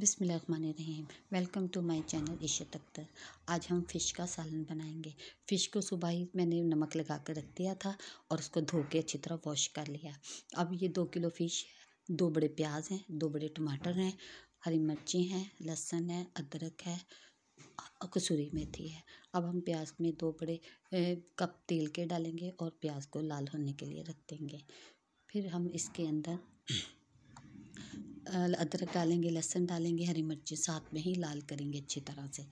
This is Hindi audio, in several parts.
बिसमीम welcome to my channel Ishat Akhtar आज हम फ़िश का सालन बनाएंगे फ़िश को सुबह ही मैंने नमक लगा कर रख दिया था और उसको धो के अच्छी तरह वॉश कर लिया अब ये दो किलो फ़िश है दो बड़े प्याज हैं दो बड़े टमाटर हैं हरी मिर्ची हैं लहसुन है अदरक है कसूरी मेथी है अब हम प्याज में दो बड़े कप तेल के डालेंगे और प्याज को लाल होने के लिए रख देंगे फिर हम इसके अंदर अदरक डालेंगे लहसुन डालेंगे हरी मिर्ची साथ में ही लाल करेंगे अच्छी तरह से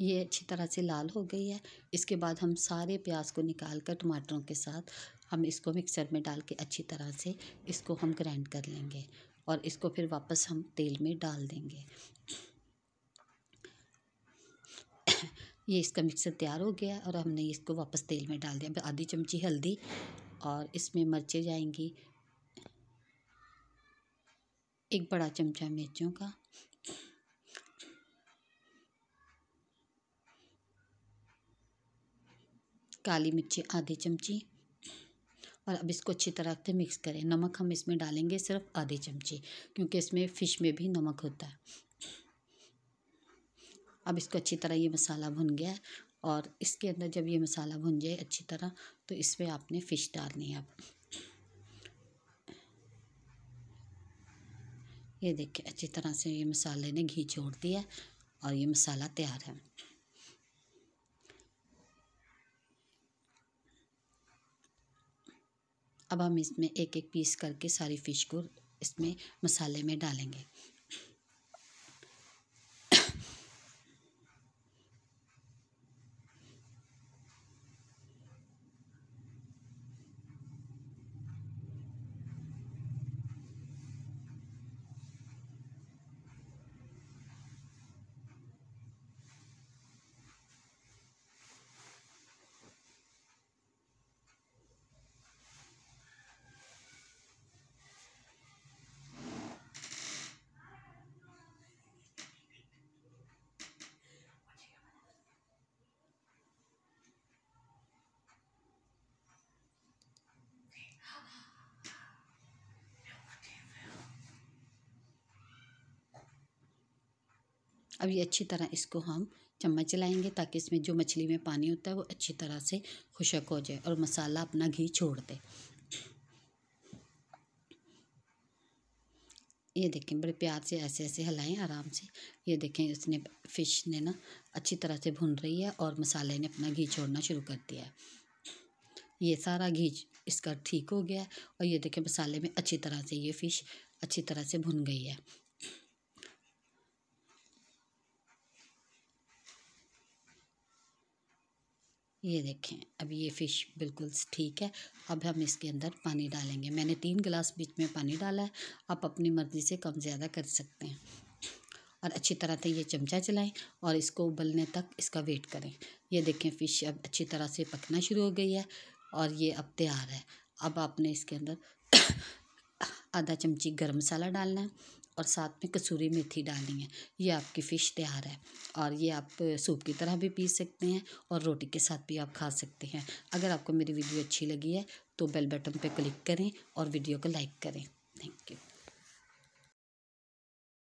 ये अच्छी तरह से लाल हो गई है इसके बाद हम सारे प्याज को निकाल कर टमाटरों के साथ हम इसको मिक्सर में डाल के अच्छी तरह से इसको हम ग्राइंड कर लेंगे और इसको फिर वापस हम तेल में डाल देंगे ये इसका मिक्सर तैयार हो गया और हमने इसको वापस तेल में डाल दिया आधी चमची हल्दी और इसमें मिर्चें जाएंगी एक बड़ा चमचा मिर्चों का काली मिर्ची आधी चमची और अब इसको अच्छी तरह से मिक्स करें नमक हम इसमें डालेंगे सिर्फ आधी चमची क्योंकि इसमें फ़िश में भी नमक होता है अब इसको अच्छी तरह ये मसाला भुन गया है और इसके अंदर जब ये मसाला भुन जाए अच्छी तरह तो इसमें आपने फ़िश डालनी है अब ये देखिए अच्छी तरह से ये मसाले ने घी छोड़ दिया और ये मसाला तैयार है अब हम इसमें एक एक पीस करके सारी फ़िश को इसमें मसाले में डालेंगे अब ये अच्छी तरह इसको हम चम्मच चलाएंगे ताकि इसमें जो मछली में पानी होता है वो अच्छी तरह से खुशक हो जाए और मसाला अपना घी छोड़ दे ये देखें बड़े प्यार से ऐसे ऐसे हिलाएं आराम से ये देखें इसने फ़िश ने ना अच्छी तरह से भुन रही है और मसाले ने अपना घी छोड़ना शुरू कर दिया है ये सारा घी इसका ठीक हो गया है और ये देखें मसाले में अच्छी तरह से ये फ़िश अच्छी तरह से भुन गई है ये देखें अब ये फ़िश बिल्कुल ठीक है अब हम इसके अंदर पानी डालेंगे मैंने तीन गिलास बीच में पानी डाला है आप अपनी मर्ज़ी से कम ज़्यादा कर सकते हैं और अच्छी तरह से ये चमचा चलाएं और इसको उबलने तक इसका वेट करें ये देखें फ़िश अब अच्छी तरह से पकना शुरू हो गई है और ये अब तैयार है अब आपने इसके अंदर आधा चमची गर्म मसाला डालना है और साथ में कसूरी मेथी डालनी है ये आपकी फ़िश तैयार है और ये आप सूप की तरह भी पी सकते हैं और रोटी के साथ भी आप खा सकते हैं अगर आपको मेरी वीडियो अच्छी लगी है तो बेल बटन पर क्लिक करें और वीडियो को लाइक करें थैंक यू